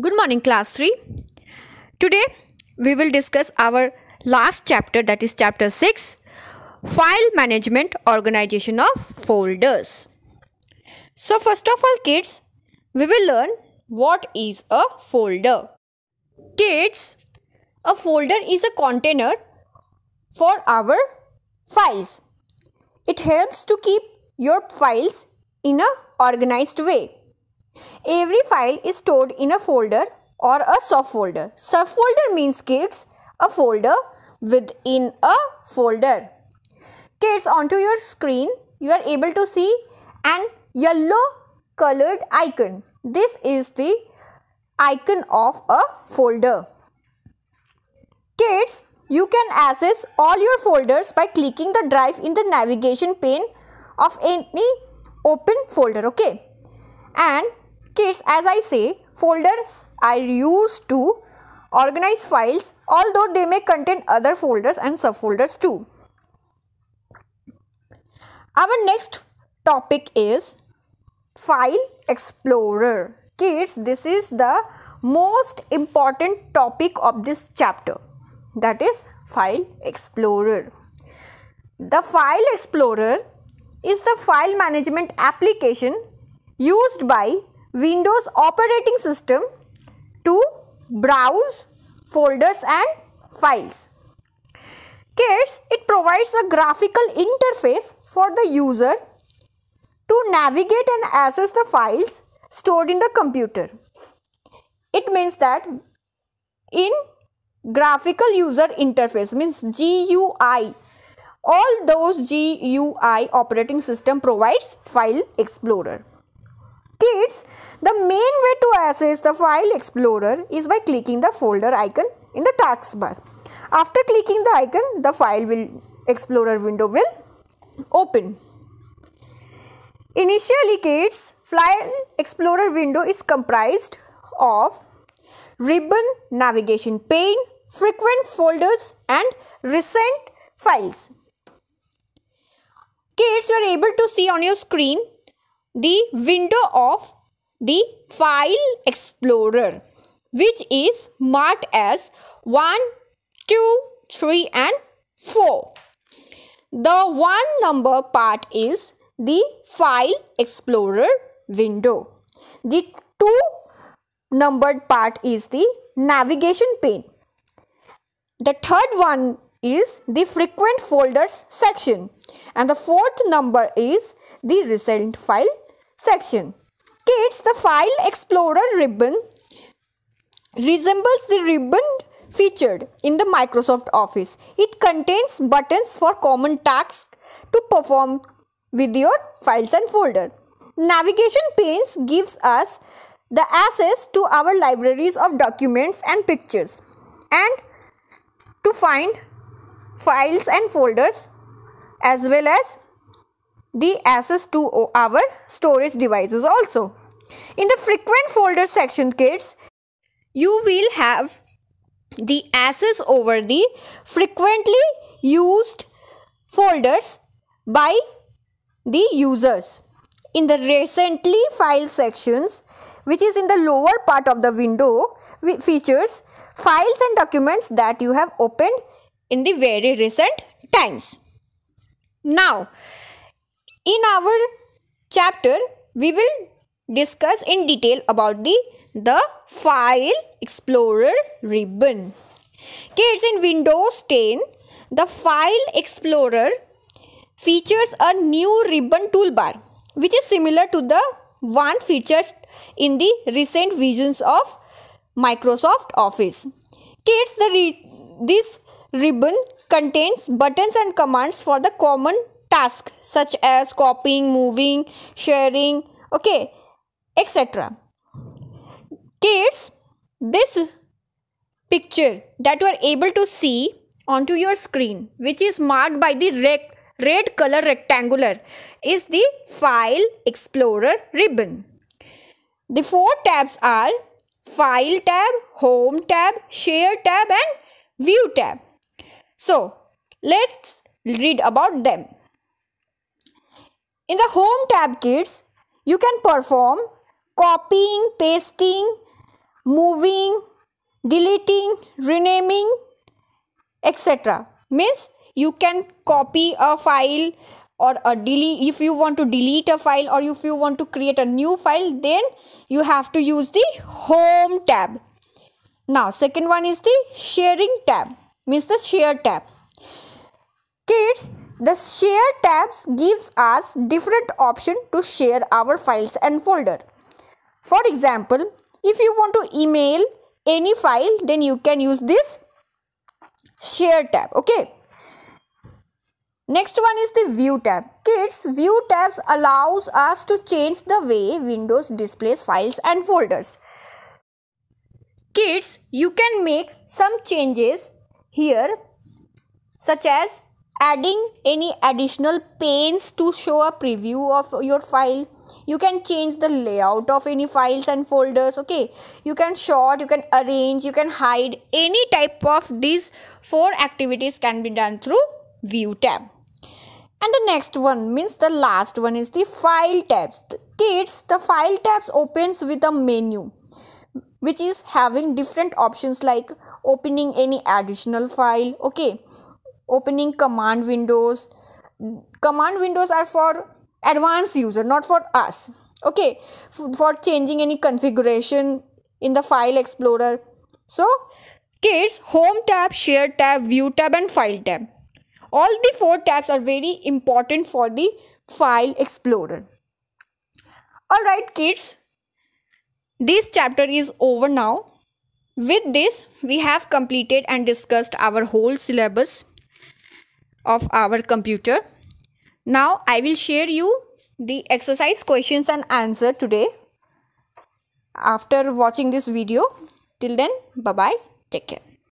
Good morning class 3. Today we will discuss our last chapter that is chapter 6 File Management Organization of Folders. So first of all kids we will learn what is a folder. Kids a folder is a container for our files. It helps to keep your files in a organized way. Every file is stored in a folder or a subfolder. Subfolder means kids, a folder within a folder. Kids, onto your screen, you are able to see an yellow colored icon. This is the icon of a folder. Kids, you can access all your folders by clicking the drive in the navigation pane of any open folder, okay? And Kids, as I say, folders are used to organize files although they may contain other folders and subfolders too. Our next topic is File Explorer. Kids, this is the most important topic of this chapter that is File Explorer. The File Explorer is the file management application used by Windows operating system to browse folders and files. Kids, it provides a graphical interface for the user to navigate and access the files stored in the computer. It means that in graphical user interface means GUI all those GUI operating system provides file explorer. Kids, the main way to access the file explorer is by clicking the folder icon in the taskbar. After clicking the icon, the file will explorer window will open. Initially kids, file explorer window is comprised of ribbon, navigation pane, frequent folders and recent files. Kids, you are able to see on your screen the window of the file explorer which is marked as 1, 2, 3 and 4. The one number part is the file explorer window. The two numbered part is the navigation pane. The third one is the frequent folders section and the fourth number is the recent file section. Kids, the file explorer ribbon resembles the ribbon featured in the Microsoft Office. It contains buttons for common tasks to perform with your files and folder. Navigation panes gives us the access to our libraries of documents and pictures and to find files and folders as well as the access to our storage devices also. In the frequent folder section kids, you will have the access over the frequently used folders by the users. In the recently file sections, which is in the lower part of the window, features files and documents that you have opened in the very recent times. Now, in our chapter, we will discuss in detail about the, the File Explorer ribbon. Kids, in Windows 10, the File Explorer features a new ribbon toolbar which is similar to the one featured in the recent versions of Microsoft Office. Kids, the this ribbon contains buttons and commands for the common tasks such as copying, moving, sharing, okay, etc. Kids, this picture that you are able to see onto your screen, which is marked by the red, red color rectangular, is the File Explorer ribbon. The four tabs are File tab, Home tab, Share tab and View tab. So, let's read about them. In the Home tab kids, you can perform copying, pasting, moving, deleting, renaming, etc. Means you can copy a file or a delete if you want to delete a file or if you want to create a new file then you have to use the home tab. Now second one is the sharing tab means the share tab. Kids the share tabs gives us different option to share our files and folder. For example, if you want to email any file, then you can use this share tab. Okay. Next one is the view tab. Kids, view tabs allows us to change the way Windows displays files and folders. Kids, you can make some changes here such as adding any additional panes to show a preview of your file you can change the layout of any files and folders okay you can sort you can arrange you can hide any type of these four activities can be done through view tab and the next one means the last one is the file tabs kids the file tabs opens with a menu which is having different options like opening any additional file okay opening command windows command windows are for advanced user not for us okay for changing any configuration in the file explorer so kids home tab share tab view tab and file tab all the four tabs are very important for the file explorer all right kids this chapter is over now with this we have completed and discussed our whole syllabus of our computer. Now I will share you the exercise questions and answer today after watching this video. Till then, bye-bye. Take care.